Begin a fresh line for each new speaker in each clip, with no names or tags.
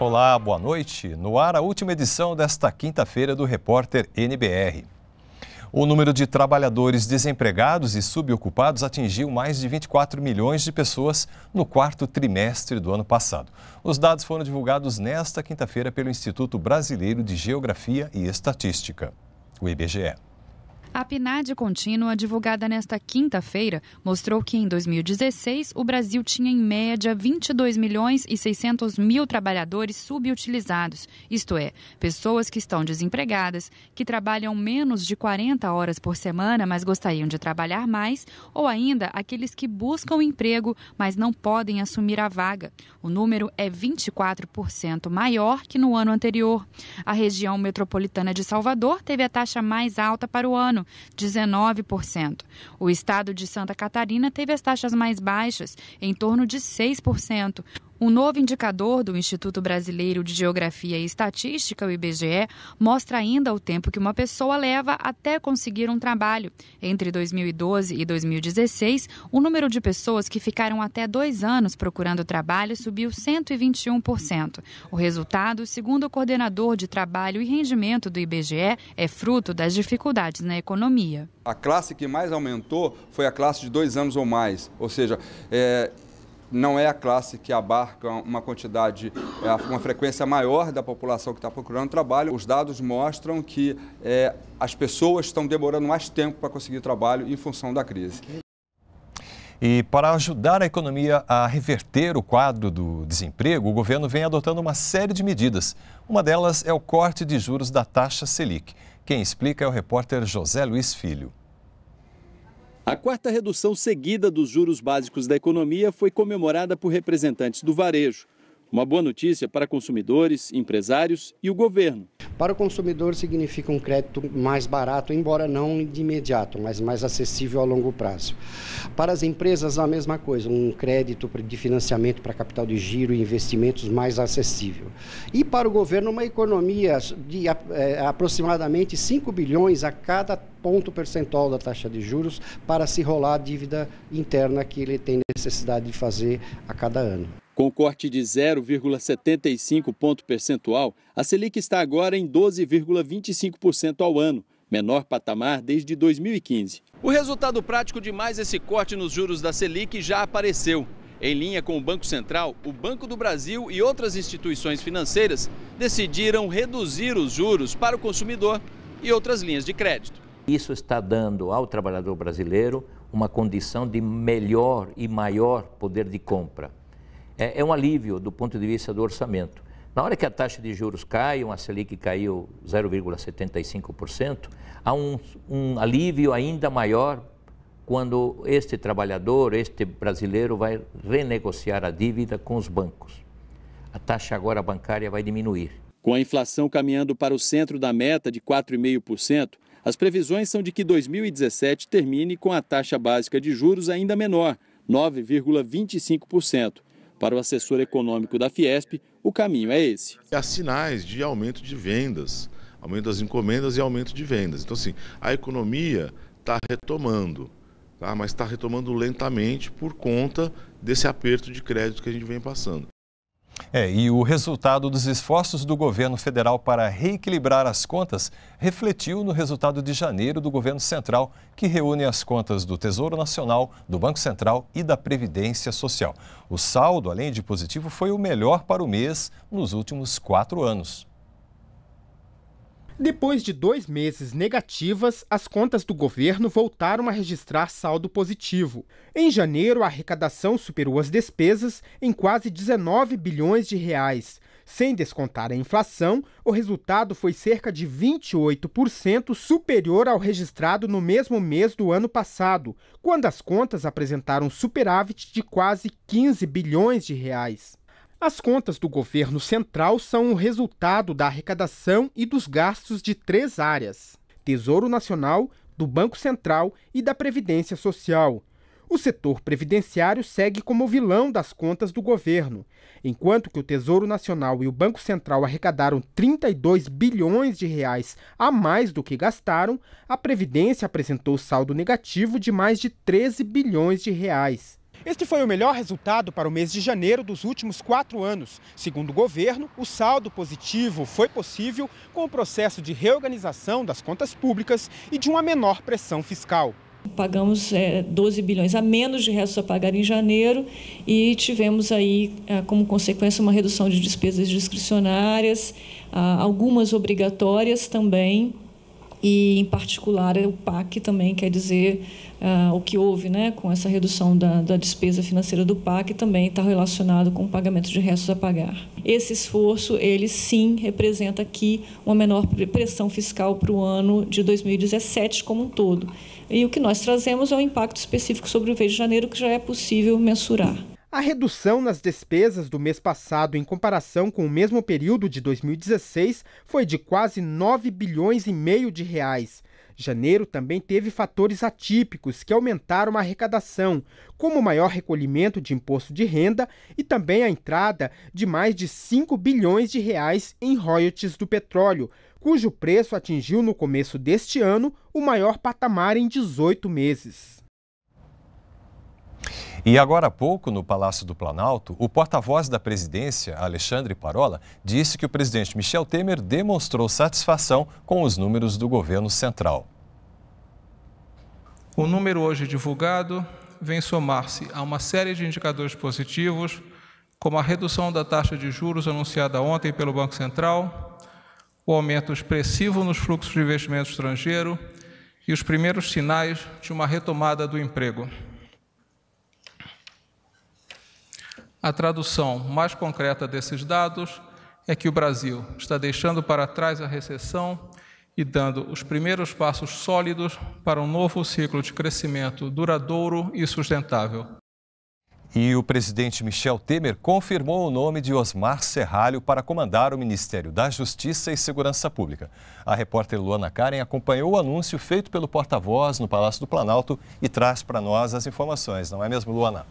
Olá, boa noite. No ar, a última edição desta quinta-feira do Repórter NBR. O número de trabalhadores desempregados e subocupados atingiu mais de 24 milhões de pessoas no quarto trimestre do ano passado. Os dados foram divulgados nesta quinta-feira pelo Instituto Brasileiro de Geografia e Estatística, o IBGE.
A PNAD contínua, divulgada nesta quinta-feira, mostrou que em 2016 o Brasil tinha em média 22 milhões e 600 mil trabalhadores subutilizados, isto é, pessoas que estão desempregadas, que trabalham menos de 40 horas por semana, mas gostariam de trabalhar mais, ou ainda aqueles que buscam emprego, mas não podem assumir a vaga. O número é 24% maior que no ano anterior. A região metropolitana de Salvador teve a taxa mais alta para o ano, 19%. O estado de Santa Catarina teve as taxas mais baixas, em torno de 6%. Um novo indicador do Instituto Brasileiro de Geografia e Estatística, o IBGE, mostra ainda o tempo que uma pessoa leva até conseguir um trabalho. Entre 2012 e 2016, o número de pessoas que ficaram até dois anos procurando trabalho subiu 121%. O resultado, segundo o coordenador de trabalho e rendimento do IBGE, é fruto das dificuldades na economia.
A classe que mais aumentou foi a classe de dois anos ou mais, ou seja, é, não é a classe que abarca uma quantidade, é uma frequência maior da população que está procurando trabalho. Os dados mostram que é, as pessoas estão demorando mais tempo para conseguir trabalho em função da crise.
E para ajudar a economia a reverter o quadro do desemprego, o governo vem adotando uma série de medidas. Uma delas é o corte de juros da taxa Selic. Quem explica é o repórter José Luiz Filho.
A quarta redução seguida dos juros básicos da economia foi comemorada por representantes do varejo. Uma boa notícia para consumidores, empresários e o governo. Para o consumidor, significa um crédito mais barato, embora não de imediato, mas mais acessível a longo prazo. Para as empresas, a mesma coisa, um crédito de financiamento para capital de giro e investimentos mais acessível. E para o governo, uma economia de é, aproximadamente 5 bilhões a cada ponto percentual da taxa de juros para se rolar a dívida interna que ele tem necessidade de fazer a cada ano. Com o corte de 0,75 ponto percentual, a Selic está agora em 12,25% ao ano, menor patamar desde 2015. O resultado prático de mais esse corte nos juros da Selic já apareceu. Em linha com o Banco Central, o Banco do Brasil e outras instituições financeiras decidiram reduzir os juros para o consumidor e outras linhas de crédito.
Isso está dando ao trabalhador brasileiro uma condição de melhor e maior poder de compra é, é um alívio do ponto de vista do orçamento. Na hora que a taxa de juros cai, uma Selic caiu 0,75%, há um, um, alívio ainda maior quando este trabalhador, este brasileiro, vai renegociar a dívida com os bancos. A taxa agora bancária vai diminuir.
Com a inflação caminhando para o centro da meta de 4,5%, as previsões são de que 2017 termine com a taxa básica de juros ainda menor, 9,25% para o assessor econômico da Fiesp, o caminho é esse. Há sinais de aumento de vendas, aumento das encomendas e aumento de vendas. Então, assim, a economia está retomando, tá? mas está retomando lentamente por conta desse aperto de crédito que a gente vem passando.
É, e o resultado dos esforços do governo federal para reequilibrar as contas refletiu no resultado de janeiro do governo central, que reúne as contas do Tesouro Nacional, do Banco Central e da Previdência Social. O saldo, além de positivo,
foi o melhor para o mês nos últimos quatro anos. Depois de dois meses negativas, as contas do governo voltaram a registrar saldo positivo. Em janeiro, a arrecadação superou as despesas em quase 19 bilhões de reais. Sem descontar a inflação, o resultado foi cerca de 28% superior ao registrado no mesmo mês do ano passado, quando as contas apresentaram superávit de quase 15 bilhões de reais. As contas do governo central são o resultado da arrecadação e dos gastos de três áreas: Tesouro Nacional, do Banco Central e da Previdência Social. O setor previdenciário segue como vilão das contas do governo. Enquanto que o Tesouro Nacional e o Banco Central arrecadaram 32 bilhões de reais a mais do que gastaram, a Previdência apresentou saldo negativo de mais de 13 bilhões de reais. Este foi o melhor resultado para o mês de janeiro dos últimos quatro anos. Segundo o governo, o saldo positivo foi possível com o processo de reorganização das contas públicas e de uma menor pressão fiscal. Pagamos
é, 12 bilhões a menos de restos a pagar em janeiro e tivemos aí, é, como consequência, uma redução de despesas discricionárias, ah, algumas obrigatórias também e, em particular, é o PAC também quer dizer ah, o que houve né, com essa redução da, da despesa financeira do PAC também está relacionado com o pagamento de restos a pagar. Esse esforço, ele sim representa aqui uma menor pressão fiscal para o ano de 2017 como um todo. E o que nós trazemos é um impacto específico sobre o mês de janeiro que já é possível mensurar.
A redução nas despesas do mês passado em comparação com o mesmo período de 2016 foi de quase 9 bilhões e meio de reais. Janeiro também teve fatores atípicos que aumentaram a arrecadação, como o maior recolhimento de imposto de renda e também a entrada de mais de 5 bilhões de reais em royalties do petróleo, cujo preço atingiu no começo deste ano o maior patamar em 18 meses.
E agora há pouco, no Palácio do Planalto, o porta-voz da presidência, Alexandre Parola, disse que o presidente Michel Temer demonstrou satisfação com os números do governo central.
O número hoje divulgado vem somar-se a uma série de indicadores positivos, como a redução da taxa de juros anunciada ontem pelo Banco Central, o aumento expressivo nos fluxos de investimento estrangeiro e os primeiros sinais de uma retomada do emprego. A tradução mais concreta desses dados é que o Brasil está deixando para trás a recessão e dando os primeiros passos sólidos para um novo ciclo de crescimento duradouro e sustentável.
E o presidente Michel Temer confirmou o nome de Osmar Serralho para comandar o Ministério da Justiça e Segurança Pública. A repórter Luana Karen acompanhou o anúncio feito pelo porta-voz no Palácio do Planalto e traz para nós as informações, não é mesmo, Luana?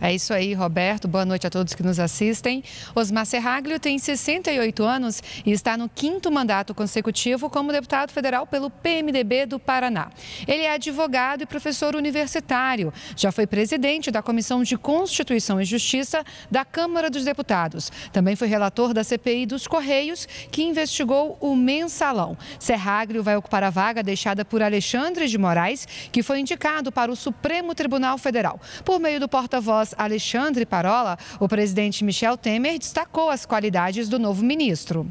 É isso aí, Roberto. Boa noite a todos que nos assistem. Osmar Serraglio tem 68 anos e está no quinto mandato consecutivo como deputado federal pelo PMDB do Paraná. Ele é advogado e professor universitário. Já foi presidente da Comissão de Constituição e Justiça da Câmara dos Deputados. Também foi relator da CPI dos Correios, que investigou o mensalão. Serraglio vai ocupar a vaga deixada por Alexandre de Moraes, que foi indicado para o Supremo Tribunal Federal. Por meio do porta-voz Minas, Alexandre Parola, o presidente Michel Temer destacou as qualidades do novo ministro.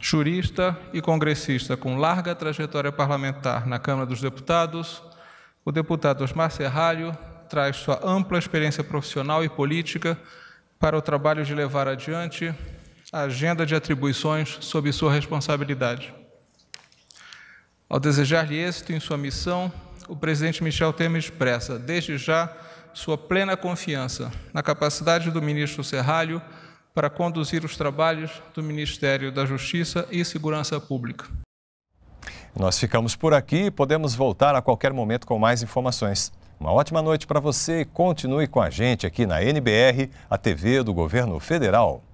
Jurista e congressista com larga trajetória parlamentar na Câmara dos Deputados, o deputado Osmar Serralho traz sua ampla experiência profissional e política para o trabalho de levar adiante a agenda de atribuições sob sua responsabilidade. Ao desejar-lhe êxito em sua missão, o presidente Michel Temer expressa, desde já, sua plena confiança na capacidade do ministro Serralho para conduzir os trabalhos do Ministério da Justiça e Segurança Pública.
Nós ficamos por aqui e podemos voltar a qualquer momento com mais informações. Uma ótima noite para você e continue com a gente aqui na NBR, a TV do Governo Federal.